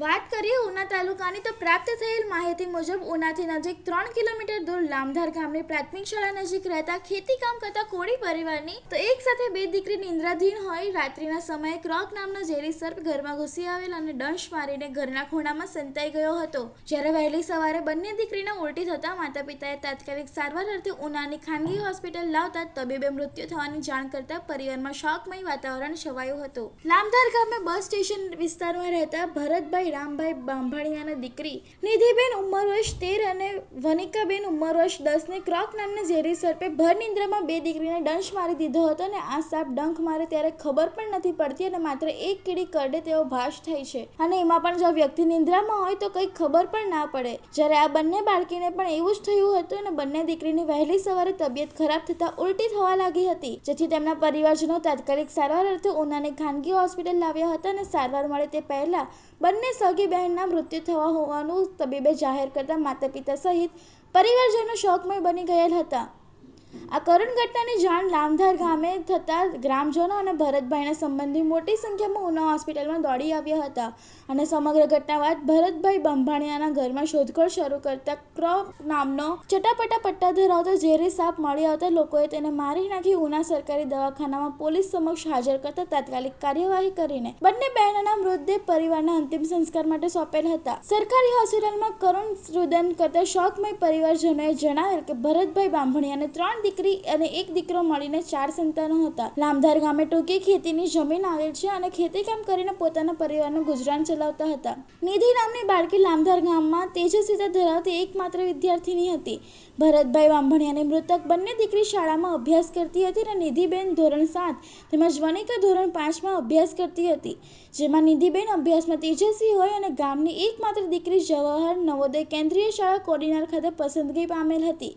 વાત કરીએ ઉના તાલુકાની તો પ્રાપ્ત થયેલ માહિતી મુજબ ઉનાથી નજીક ત્રણ કિલોમીટર દૂર લામધાર ગામની પ્રાથમિક શાળા નજીક રહેતા ખેતી કામ કરતા કોળી પરિવારની તો એક સાથે બે દીકરી નિંદ્રાધીન હોય રાત્રિના સમયે ક્રોક નામનો ઝેરી સર્પ ઘરમાં ઘૂસી આવેલ અને ડંશ મારીને ઘરના ખૂણામાં સંતાઈ ગયો હતો જ્યારે વહેલી સવારે બંને દીકરીને ઉલટી થતા માતા પિતાએ તાત્કાલિક સારવાર અર્થે ઉનાની ખાનગી હોસ્પિટલ લાવતા તબીબે મૃત્યુ થવાની જાણ કરતા પરિવારમાં શોકમય વાતાવરણ છવાયું હતું લામધાર ગામે બસ સ્ટેશન વિસ્તારમાં રહેતા ભરતભાઈ ભાઈ રામભાઈ બાંભણિયાના દીકરી નિધિબેન ઉંમર વર્ષ તેર અને વનિકાબેન ઉંમર વર્ષ દસને ક્રોક નામના ઝેરી સર્પે ભર બે દીકરીને ડંશ મારી દીધો હતો અને આ સાપ ડંખ મારે ત્યારે ખબર પણ નથી પડતી અને માત્ર એક કીડી કરડે તેવો ભાષ થાય છે અને એમાં પણ જો વ્યક્તિ નિંદ્રામાં હોય તો કંઈ ખબર પણ ના પડે જ્યારે આ બંને બાળકીને પણ એવું જ થયું હતું અને બંને દીકરીની વહેલી સવારે તબિયત ખરાબ થતાં ઉલટી થવા લાગી હતી જેથી તેમના પરિવારજનો તાત્કાલિક સારવાર અર્થે ઉનાની ખાનગી હોસ્પિટલ લાવ્યા હતા અને સારવાર મળે તે પહેલા બંને સગી બહેનના મૃત્યુ થવા હોવાનું તબીબે જાહેર કરતા માતા પિતા સહિત પરિવારજનો શોકમય બની ગયેલ હતા આ કરુણ ઘટનાની જાણ લામધાર ગામે થતાં ગ્રામજનો અને ભરતભાઈના સંબંધી મોટી સંખ્યામાં ઉના હોસ્પિટલમાં દોડી આવ્યા હતા અને સમગ્ર ઘટના બાદ ભરતભાઈ બંભાણિયાના ઘરમાં શોધખોળ શરૂ કરતા ક્રોપ નામનો ચટાપટા પટ્ટા ધરાવતો ઝેરી સાપ મળી આવતા લોકોએ તેને મારી નાખી ઉના સરકારી દવાખાનામાં પોલીસ સમક્ષ હાજર કરતા તાત્કાલિક કાર્યવાહી કરીને બંને બહેનોના મૃતદેહ પરિવારના અંતિમ સંસ્કાર માટે સોંપેલ હતા સરકારી હોસ્પિટલમાં કરુણ રુદન કરતા શોકમય પરિવારજનોએ જણાવેલ કે ભરતભાઈ બાંભણિયાને ત્રણ ત્રણ દીકરી અને એક દીકરો મળીને ચાર સંતાનો હતા લામધાર ગામે ટૂંકી ખેતીની જમીન આવેલ છે અને ખેતીકામ કરીને પોતાના પરિવારનું ગુજરાન ચલાવતા હતા નિધિ નામની બાળકી લામધાર ગામમાં તેજસ્વીતા ધરાવતી એકમાત્ર વિદ્યાર્થીની હતી ભરતભાઈ વાંભણી અને મૃતક બંને દીકરી શાળામાં અભ્યાસ કરતી હતી અને નિધિબેન ધોરણ સાત તેમજ વનિકા ધોરણ પાંચમાં અભ્યાસ કરતી હતી જેમાં નિધિબેન અભ્યાસમાં તેજસ્વી હોય અને ગામની એકમાત્ર દીકરી જવાહર નવોદય કેન્દ્રીય શાળા કોડીનાર ખાતે પસંદગી પામેલ હતી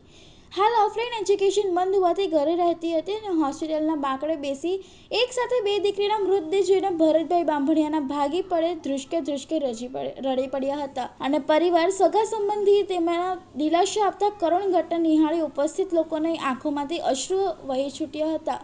હાલ ઓફલાઈન એજ્યુકેશન બંધ હોવાથી ઘરે રહેતી હતી અને હોસ્પિટલના બાંકડે બેસી એકસાથે બે દીકરીના મૃતદેહ જોઈને ભરતભાઈ બાંભણિયાના ભાગી પડે ધ્રુસકે ધ્રુસકે રજી રડી પડ્યા હતા અને પરિવાર સગા સંબંધી તેમના દિલાસો આપતા કરુણ ઘટના નિહાળી ઉપસ્થિત લોકોની આંખોમાંથી અશ્રુ વહી છૂટ્યા હતા